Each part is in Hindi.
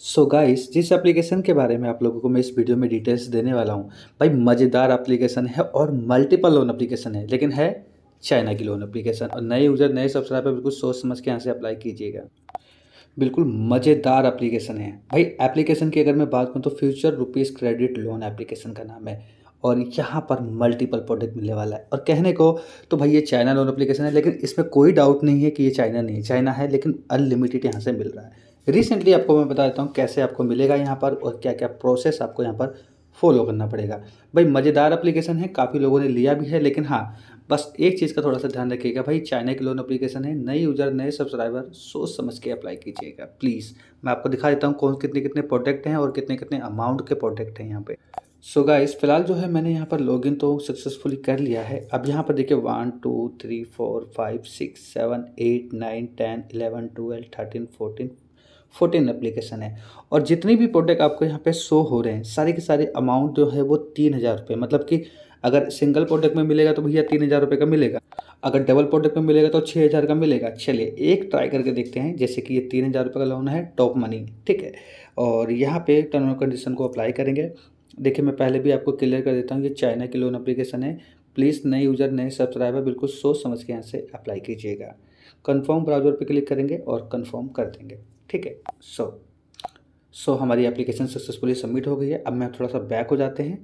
सो so गाइस जिस एप्लीकेशन के बारे में आप लोगों को मैं इस वीडियो में डिटेल्स देने वाला हूँ भाई मज़ेदार एप्लीकेशन है और मल्टीपल लोन एप्लीकेशन है लेकिन है चाइना की लोन एप्लीकेशन और नए यूज़र नए सब्सक्राइबर बिल्कुल सोच समझ के यहाँ से अप्लाई कीजिएगा बिल्कुल मज़ेदार एप्लीकेशन है भाई एप्लीकेशन की अगर मैं बात करूँ तो future rupees credit loan application का नाम है और यहाँ पर मल्टीपल प्रोडक्ट मिलने वाला है और कहने को तो भाई ये चाइना लोन एप्लीकेशन है लेकिन इसमें कोई डाउट नहीं है कि ये चाइना नहीं चाइना है लेकिन अनलिमिटेड यहाँ से मिल रहा है रिसेंटली आपको मैं बता देता हूँ कैसे आपको मिलेगा यहाँ पर और क्या क्या प्रोसेस आपको यहाँ पर फॉलो करना पड़ेगा भाई मज़ेदार एप्लीकेशन है काफ़ी लोगों ने लिया भी है लेकिन हाँ बस एक चीज़ का थोड़ा सा ध्यान रखिएगा भाई चाइना के लोन एप्लीकेशन है नए यूजर नए सब्सक्राइबर सोच समझ के अप्लाई कीजिएगा प्लीज़ मैं आपको दिखा देता हूँ कौन कितने कितने प्रोडक्ट हैं और कितने कितने अमाउंट के प्रोडक्ट हैं यहाँ पर सो गाइस फिलहाल जो है मैंने यहाँ पर लॉगिन तो सक्सेसफुली कर लिया है अब यहाँ पर देखिए one two three four five six seven eight nine ten eleven twelve thirteen fourteen fourteen application है और जितनी भी प्रोडक्ट आपको यहाँ पे शो हो रहे हैं सारे के सारे अमाउंट जो है वो तीन हज़ार रुपये मतलब कि अगर सिंगल प्रोडक्ट में मिलेगा तो भैया तीन हज़ार रुपये का मिलेगा अगर डबल प्रोडक्ट में मिलेगा तो छः हज़ार का मिलेगा चलिए एक ट्राई करके देखते हैं जैसे कि ये तीन हज़ार रुपये का लोन है टॉप मनी ठीक है और यहाँ पे टर्म एंड कंडीशन को अप्लाई करेंगे देखिए मैं पहले भी आपको क्लियर कर देता हूँ ये चाइना की लोन अप्लीकेशन है प्लीज़ नए यूज़र नए सब्सक्राइबर बिल्कुल सोच समझ के यहाँ से अप्लाई कीजिएगा कन्फर्म ब्राउज़र पर क्लिक करेंगे और कन्फर्म कर देंगे ठीक है सो सो हमारी एप्लीकेशन सक्सेसफुली सबमिट हो गई है अब मैं थोड़ा सा बैक हो जाते हैं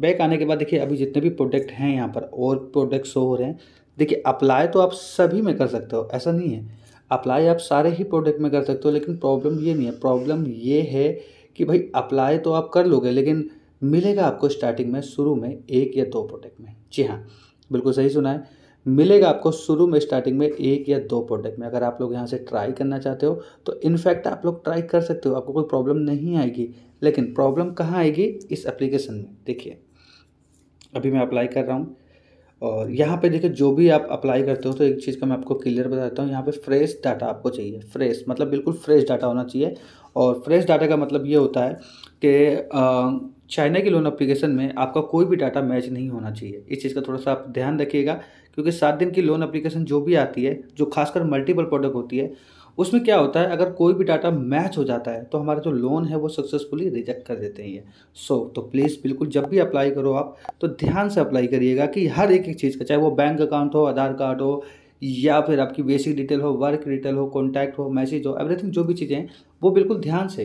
बैक आने के बाद देखिए अभी जितने भी प्रोडक्ट हैं यहाँ पर और प्रोडक्ट शो हो रहे हैं देखिए अप्लाई तो आप सभी में कर सकते हो ऐसा नहीं है अप्लाई आप सारे ही प्रोडक्ट में कर सकते हो लेकिन प्रॉब्लम ये नहीं है प्रॉब्लम ये है कि भाई अप्लाई तो आप कर लोगे लेकिन मिलेगा आपको स्टार्टिंग में शुरू में एक या दो प्रोडक्ट में जी हाँ बिल्कुल सही सुना है मिलेगा आपको शुरू में स्टार्टिंग में एक या दो प्रोडक्ट में अगर आप लोग यहाँ से ट्राई करना चाहते हो तो इनफैक्ट आप लोग ट्राई कर सकते हो आपको कोई प्रॉब्लम नहीं आएगी लेकिन प्रॉब्लम कहाँ आएगी इस एप्लीकेशन में देखिए अभी मैं अप्लाई कर रहा हूँ और यहाँ पे देखिए जो भी आप अप्लाई करते हो तो एक चीज़ का मैं आपको क्लियर बताता हूँ यहाँ पे फ्रेश डाटा आपको चाहिए फ्रेश मतलब बिल्कुल फ्रेश डाटा होना चाहिए और फ्रेश डाटा का मतलब ये होता है कि चाइना की लोन अप्लीकेशन में आपका कोई भी डाटा मैच नहीं होना चाहिए इस चीज़ का थोड़ा सा आप ध्यान रखिएगा क्योंकि सात दिन की लोन अप्लीकेशन जो भी आती है जो खासकर मल्टीपल प्रोडक्ट होती है उसमें क्या होता है अगर कोई भी डाटा मैच हो जाता है तो हमारा जो लोन है वो सक्सेसफुली रिजेक्ट कर देते हैं सो so, तो प्लीज़ बिल्कुल जब भी अप्लाई करो आप तो ध्यान से अप्लाई करिएगा कि हर एक एक चीज़ का चाहे वो बैंक अकाउंट हो आधार कार्ड हो या फिर आपकी बेसिक डिटेल हो वर्क डिटेल हो कॉन्टैक्ट हो मैसेज हो एवरीथिंग जो भी चीज़ें वो बिल्कुल ध्यान से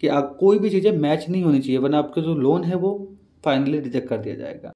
कि आप कोई भी चीज़ें मैच नहीं होनी चाहिए वरना आपके जो लोन है वो फाइनली रिजेक्ट कर दिया जाएगा